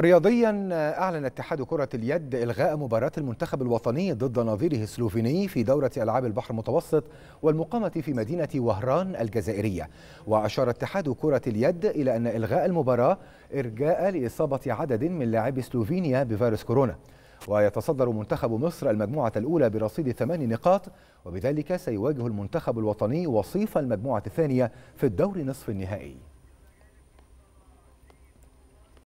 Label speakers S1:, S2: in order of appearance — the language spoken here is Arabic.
S1: رياضيا أعلن اتحاد كرة اليد إلغاء مباراة المنتخب الوطني ضد نظيره السلوفيني في دورة ألعاب البحر المتوسط والمقامة في مدينة وهران الجزائرية وأشار اتحاد كرة اليد إلى أن إلغاء المباراة إرجاء لإصابة عدد من لاعبي سلوفينيا بفيروس كورونا ويتصدر منتخب مصر المجموعة الأولى برصيد ثمان نقاط وبذلك سيواجه المنتخب الوطني وصيف المجموعة الثانية في الدور نصف النهائي